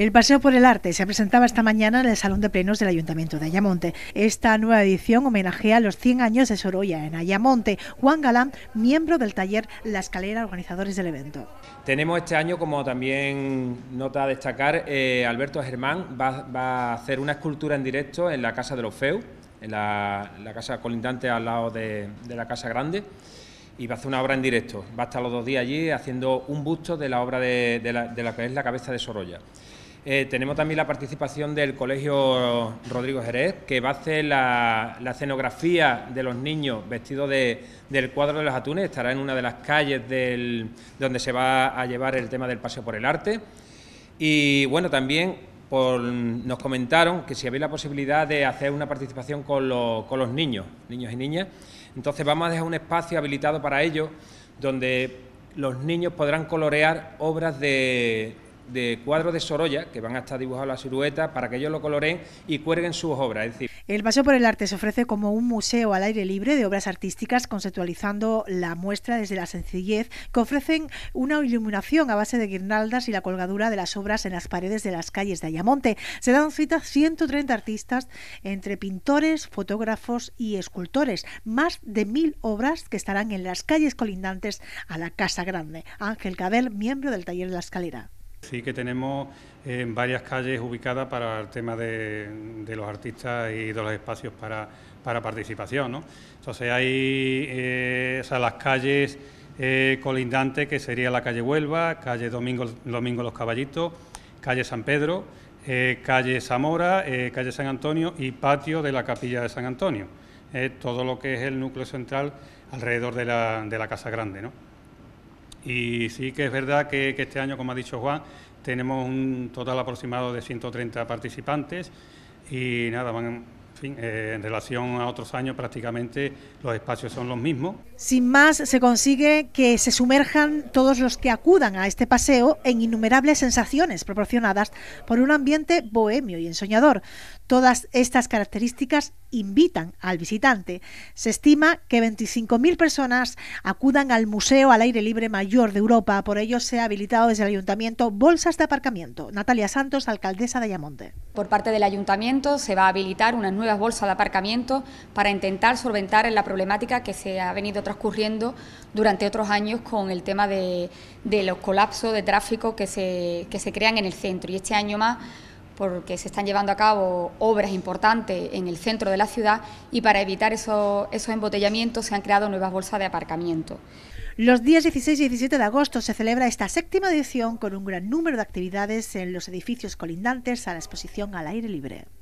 El Paseo por el Arte se presentaba esta mañana en el Salón de Plenos del Ayuntamiento de Ayamonte. Esta nueva edición homenajea los 100 años de Sorolla en Ayamonte. Juan Galán, miembro del taller La Escalera, organizadores del evento. Tenemos este año, como también nota destacar, eh, Alberto Germán va, a hacer una escultura en directo en la Casa de los Feu, en la, casa colindante al lado de, la Casa Grande y va a hacer una obra en directo. Va a estar los dos días allí haciendo un busto de la obra de, la, de la que es la cabeza de Sorolla. Eh, tenemos también la participación del Colegio Rodrigo Jerez, que va a hacer la, escenografía de los niños vestidos del cuadro de los atunes. Estará en una de las calles del, donde se va a llevar el tema del paseo por el arte. Y bueno, también nos comentaron que si había la posibilidad de hacer una participación con, con los niños, niños y niñas. Entonces vamos a dejar un espacio habilitado para ellos, donde los niños podrán colorear obras de de cuadros de Sorolla, que van a estar dibujados la silueta, para que ellos lo coloren... y cuelguen sus obras. decir... El Paseo por el Arte se ofrece como un museo al aire libre de obras artísticas, conceptualizando la muestra desde la sencillez, que ofrecen una iluminación a base de guirnaldas y la colgadura de las obras en las paredes de las calles de Ayamonte. Se dan cita 130 artistas, entre pintores, fotógrafos y escultores, más de mil obras que estarán en las calles colindantes a la Casa Grande. Ángel Cabel, miembro del taller de La Escalera. Sí que tenemos eh, varias calles ubicadas para el tema de, los artistas y de los espacios para, participación. Entonces hay eh, las calles eh, colindantes que sería la calle Huelva, calle Domingo, Domingo Los Caballitos, calle San Pedro, calle Zamora, calle San Antonio y patio de la capilla de San Antonio. todo lo que es el núcleo central alrededor de la, Casa Grande. Y sí que es verdad que, este año, como ha dicho Juan, tenemos un total aproximado de 130 participantes y nada, van, eh, en relación a otros años prácticamente los espacios son los mismos. Sin más, se consigue que se sumerjan todos los que acudan a este paseo en innumerables sensaciones proporcionadas por un ambiente bohemio y ensoñador. Todas estas características invitan al visitante. Se estima que 25.000 personas acudan al Museo al Aire Libre Mayor de Europa. Por ello se ha habilitado desde el Ayuntamiento bolsas de aparcamiento. Natalia Santos, alcaldesa de Ayamonte. Por parte del Ayuntamiento se va a habilitar una nueva bolsas de aparcamiento para intentar solventar la problemática que se ha venido transcurriendo durante otros años con el tema de, los colapsos de tráfico que se, crean en el centro. Y este año más porque se están llevando a cabo obras importantes en el centro de la ciudad y para evitar esos embotellamientos se han creado nuevas bolsas de aparcamiento. Los días 16 y 17 de agosto se celebra esta séptima edición con un gran número de actividades en los edificios colindantes a la exposición al aire libre.